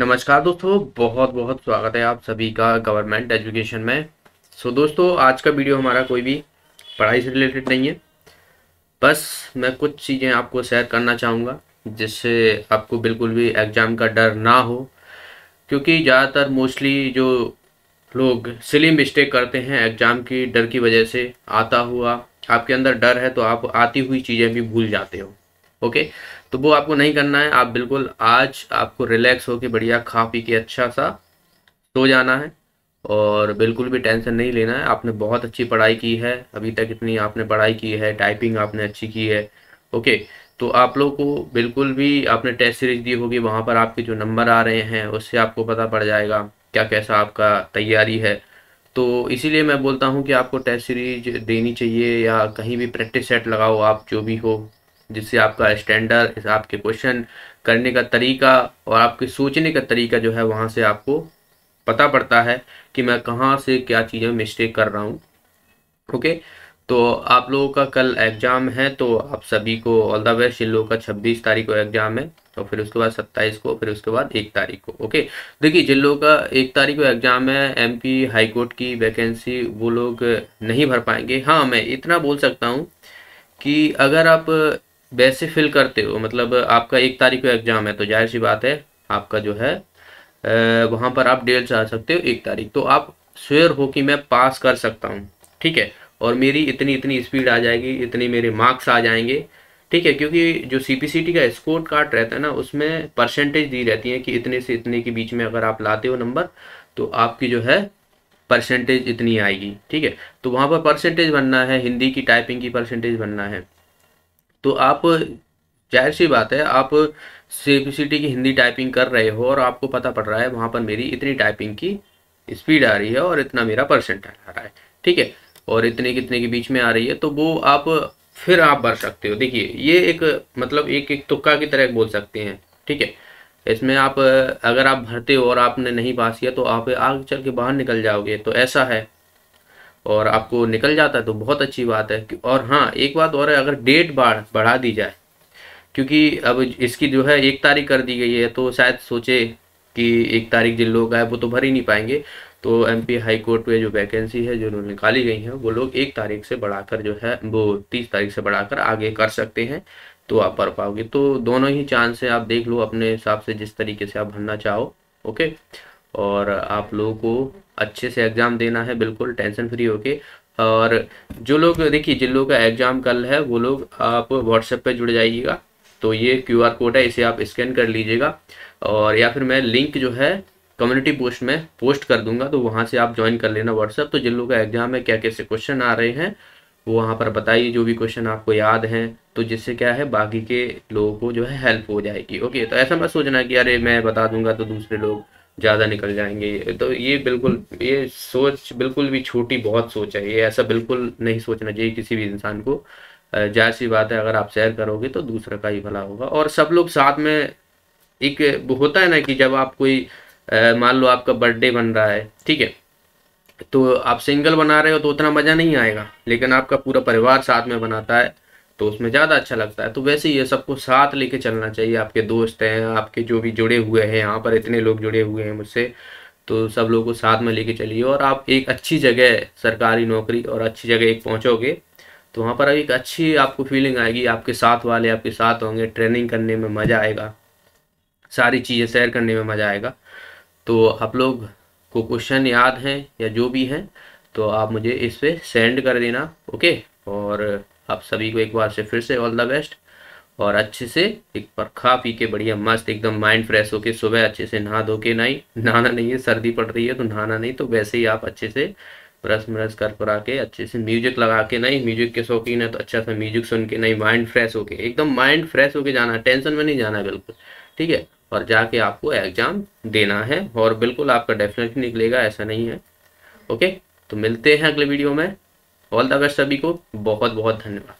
नमस्कार दोस्तों बहुत बहुत स्वागत है आप सभी का गवर्नमेंट एजुकेशन में सो so, दोस्तों आज का वीडियो हमारा कोई भी पढ़ाई से रिलेटेड नहीं है बस मैं कुछ चीज़ें आपको शेयर करना चाहूँगा जिससे आपको बिल्कुल भी एग्ज़ाम का डर ना हो क्योंकि ज़्यादातर मोस्टली जो लोग सिली मिस्टेक करते हैं एग्ज़ाम की डर की वजह से आता हुआ आपके अंदर डर है तो आप आती हुई चीज़ें भी भूल जाते हो ओके तो वो आपको नहीं करना है आप बिल्कुल आज आपको रिलैक्स होकर बढ़िया खा पी के अच्छा सा सो जाना है और बिल्कुल भी टेंशन नहीं लेना है आपने बहुत अच्छी पढ़ाई की है अभी तक इतनी आपने पढ़ाई की है टाइपिंग आपने अच्छी की है ओके तो आप लोग को बिल्कुल भी आपने टेस्ट सीरीज दी होगी वहाँ पर आपके जो नंबर आ रहे हैं उससे आपको पता पड़ जाएगा क्या कैसा आपका तैयारी है तो इसीलिए मैं बोलता हूँ कि आपको टेस्ट सीरीज देनी चाहिए या कहीं भी प्रैक्टिस सेट लगाओ आप जो भी हो जिससे आपका स्टैंडर्ड आपके क्वेश्चन करने का तरीका और आपके सोचने का तरीका जो है वहाँ से आपको पता पड़ता है कि मैं कहाँ से क्या चीज़ें मिस्टेक कर रहा हूँ ओके तो आप लोगों का कल एग्ज़ाम है तो आप सभी को ऑल द बेस्ट इन लोगों का छब्बीस तारीख को एग्ज़ाम है और फिर उसके बाद सत्ताईस को फिर उसके बाद एक तारीख को ओके देखिए जिन लोगों का एक तारीख को एग्ज़ाम है एमपी हाई कोर्ट की वैकेंसी वो लोग नहीं भर पाएंगे हाँ मैं इतना बोल सकता हूँ कि अगर आप वैसे फिल करते हो मतलब आपका एक तारीख को एग्ज़ाम है तो जाहिर सी बात है आपका जो है वहां पर आप डेट जा सकते हो एक तारीख तो आप श्योर हो कि मैं पास कर सकता हूँ ठीक है और मेरी इतनी इतनी स्पीड आ जाएगी इतने मेरे मार्क्स आ जाएंगे ठीक है क्योंकि जो सी पी सी टी का स्कोर कार्ड रहता है ना उसमें परसेंटेज दी रहती है कि इतने से इतने के बीच में अगर आप लाते हो नंबर तो आपकी जो है परसेंटेज इतनी आएगी ठीक है तो वहाँ पर परसेंटेज बनना है हिंदी की टाइपिंग की परसेंटेज बनना है तो आप जाहिर सी बात है आप सीबीसीटी की हिंदी टाइपिंग कर रहे हो और आपको पता पड़ रहा है वहाँ पर मेरी इतनी टाइपिंग की स्पीड आ रही है और इतना मेरा परसेंट आ रहा है ठीक है और इतने कितने के बीच में आ रही है तो वो आप फिर आप भर सकते हो देखिए ये एक मतलब एक एक तुक्का की तरह बोल सकते हैं ठीक है इसमें आप अगर आप भरते हो और आपने नहीं पास किया तो आप आगे चल के बाहर निकल जाओगे तो ऐसा है और आपको निकल जाता है तो बहुत अच्छी बात है और हाँ एक बात और है अगर डेट बाढ़ बढ़ा दी जाए क्योंकि अब इसकी जो है एक तारीख कर दी गई है तो शायद सोचे कि एक तारीख जिन लोग आए वो तो भर ही नहीं पाएंगे तो एमपी हाई कोर्ट में जो वैकेंसी है जो निकाली गई है वो लोग एक तारीख से बढ़ाकर जो है वो तीस तारीख से बढ़ाकर आगे कर सकते हैं तो आप भर पाओगे तो दोनों ही चांस है आप देख लो अपने हिसाब से जिस तरीके से आप भरना चाहो ओके और आप लोगों को अच्छे से एग्ज़ाम देना है बिल्कुल टेंशन फ्री होके और जो लोग देखिए जिन लोगों का एग्ज़ाम कल है वो लोग आप व्हाट्सएप पे जुड़ जाइएगा तो ये क्यू आर कोड है इसे आप स्कैन कर लीजिएगा और या फिर मैं लिंक जो है कम्युनिटी पोस्ट में पोस्ट कर दूंगा तो वहाँ से आप ज्वाइन कर लेना व्हाट्सएप तो जिन लोगों का एग्ज़ाम है क्या कैसे क्वेश्चन आ रहे हैं वो वहाँ पर बताइए जो भी क्वेश्चन आपको याद हैं तो जिससे क्या है बाकी के लोगों को जो है हेल्प हो जाएगी ओके तो ऐसा मत सोचना कि अरे मैं बता दूंगा तो दूसरे लोग ज़्यादा निकल जाएंगे तो ये बिल्कुल ये सोच बिल्कुल भी छोटी बहुत सोच है ये ऐसा बिल्कुल नहीं सोचना चाहिए किसी भी इंसान को जाहिर सी बात है अगर आप शेयर करोगे तो दूसरे का ही भला होगा और सब लोग साथ में एक होता है ना कि जब आप कोई मान लो आपका बर्थडे बन रहा है ठीक है तो आप सिंगल बना रहे हो तो उतना मज़ा नहीं आएगा लेकिन आपका पूरा परिवार साथ में बनाता है तो उसमें ज़्यादा अच्छा लगता है तो वैसे ही ये सबको साथ लेके चलना चाहिए आपके दोस्त हैं आपके जो भी जुड़े हुए हैं यहाँ पर इतने लोग जुड़े हुए हैं मुझसे तो सब लोगों को साथ में लेके चलिए और आप एक अच्छी जगह सरकारी नौकरी और अच्छी जगह एक पहुँचोगे तो वहाँ पर एक अच्छी आपको फीलिंग आएगी आपके साथ वाले आपके साथ होंगे ट्रेनिंग करने में मज़ा आएगा सारी चीज़ें शेयर करने में मज़ा आएगा तो आप लोग को क्वेश्चन याद हैं या जो भी हैं तो आप मुझे इस पर सेंड कर देना ओके और आप सभी को एक बार से फिर से ऑल द बेस्ट और अच्छे से एक बार खा पी के बढ़िया मस्त एकदम माइंड फ्रेश होके सुबह अच्छे से नहा धो के नहीं नहाना नहीं है सर्दी पड़ रही है तो नहाना नहीं तो वैसे ही आप अच्छे से ब्रश मरस कर पर आके अच्छे से म्यूजिक लगा के नहीं म्यूजिक के शौकीन है तो अच्छा सा म्यूजिक सुन के नहीं माइंड फ्रेश होके एकदम माइंड फ्रेश होके जाना है टेंशन में नहीं जाना है बिल्कुल ठीक है और जाके आपको एग्जाम देना है और बिल्कुल आपका डेफिनेटली निकलेगा ऐसा नहीं है ओके तो मिलते हैं अगले वीडियो में ऑल द बेस्ट सभी को बहुत बहुत धन्यवाद